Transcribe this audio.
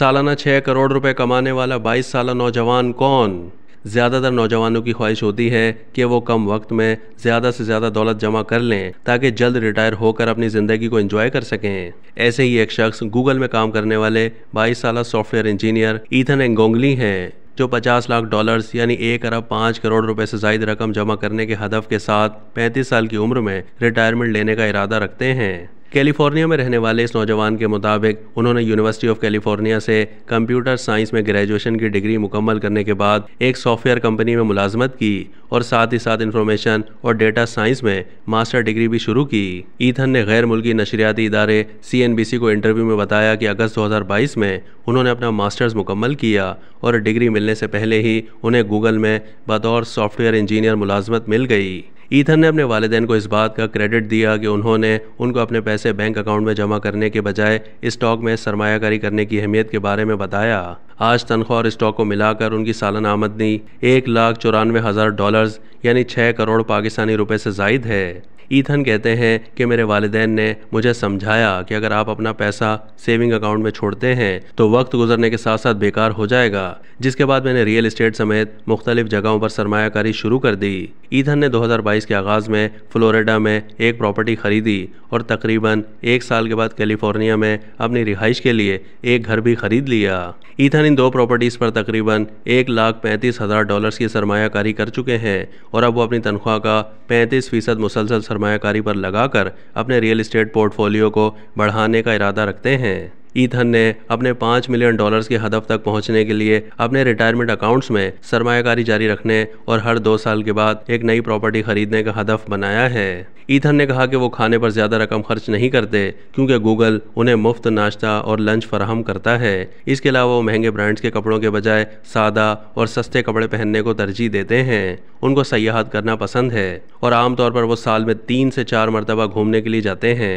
सालाना छः करोड़ रुपए कमाने वाला 22 साल नौजवान कौन ज़्यादातर नौजवानों की ख्वाहिश होती है कि वो कम वक्त में ज़्यादा से ज़्यादा दौलत जमा कर लें ताकि जल्द रिटायर होकर अपनी ज़िंदगी को एंजॉय कर सकें ऐसे ही एक शख्स गूगल में काम करने वाले 22 साल सॉफ्टवेयर इंजीनियर ईथन एंगोंगली हैं जो 50 लाख डॉलर्स यानी एक अरब पाँच करोड़ रुपए से ज्यादा रकम जमा करने के हदफ के साथ 35 साल की उम्र में रिटायरमेंट लेने का इरादा रखते हैं कैलिफोर्निया में रहने वाले इस नौजवान के मुताबिक उन्होंने यूनिवर्सिटी ऑफ कैलिफोर्निया से कंप्यूटर साइंस में ग्रेजुएशन की डिग्री मुकम्मल करने के बाद एक सॉफ्टवेयर कंपनी में मुलाजमत की और साथ ही साथ इंफॉर्मेशन और डेटा साइंस में मास्टर डिग्री भी शुरू की ईथन ने गैर मुल्की नशरियाती इदारे सी को इंटरव्यू में बताया कि अगस्त दो में उन्होंने अपना मास्टर्स मुकम्मल किया और डिग्री मिलने से पहले ही उन्हें गूगल में बतौर सॉफ्टवेयर इंजीनियर मुलाजमत मिल गई ईथन ने अपने वालदेन को इस बात का क्रेडिट दिया कि उन्होंने उनको अपने पैसे बैंक अकाउंट में जमा करने के बजाय स्टॉक में सरमायाकारी करने की अहमियत के बारे में बताया आज तनख्वाह और स्टॉक को मिलाकर उनकी सालाना आमदनी एक लाख चौरानवे हज़ार डॉलर्स यानी छः करोड़ पाकिस्तानी रुपए से जायद है ईथन कहते हैं कि मेरे वालदेन ने मुझे समझाया कि अगर आप अपना पैसा सेविंग अकाउंट में छोड़ते हैं तो वक्त गुजरने के साथ साथ बेकार हो जाएगा जिसके बाद मैंने रियल इस्टेट समेत मुख्तलिफ जगहों पर सरमाकारी शुरू कर दी ईथन ने 2022 के आगाज़ में फ्लोरिडा में एक प्रॉपर्टी खरीदी और तकरीबन एक साल के बाद कैलिफोर्निया में अपनी रिहाइश के लिए एक घर भी खरीद लिया ईथन इन दो प्रॉपर्टीज़ पर तकरीबन एक लाख पैंतीस हज़ार डॉलर की सरमाकारी कर चुके हैं और अब वो अपनी तनख्वाह का पैंतीस फीसद मुसलसल सरमाकारी पर लगाकर अपने रियल इस्टेट पोर्टफोलियो को बढ़ाने का इरादा रखते हैं ईथन ने अपने पाँच मिलियन डॉलर्स के हदफ तक पहुंचने के लिए अपने रिटायरमेंट अकाउंट्स में सरमाकारी जारी रखने और हर दो साल के बाद एक नई प्रॉपर्टी खरीदने का हदफ बनाया है ईथन ने कहा कि वो खाने पर ज़्यादा रकम खर्च नहीं करते क्योंकि गूगल उन्हें मुफ्त नाश्ता और लंच फराहम करता है इसके अलावा वो महंगे ब्रांड्स के कपड़ों के बजाय सादा और सस्ते कपड़े पहनने को तरजीह देते हैं उनको सयाहत करना पसंद है और आमतौर पर वो साल में तीन से चार मरतबा घूमने के लिए जाते हैं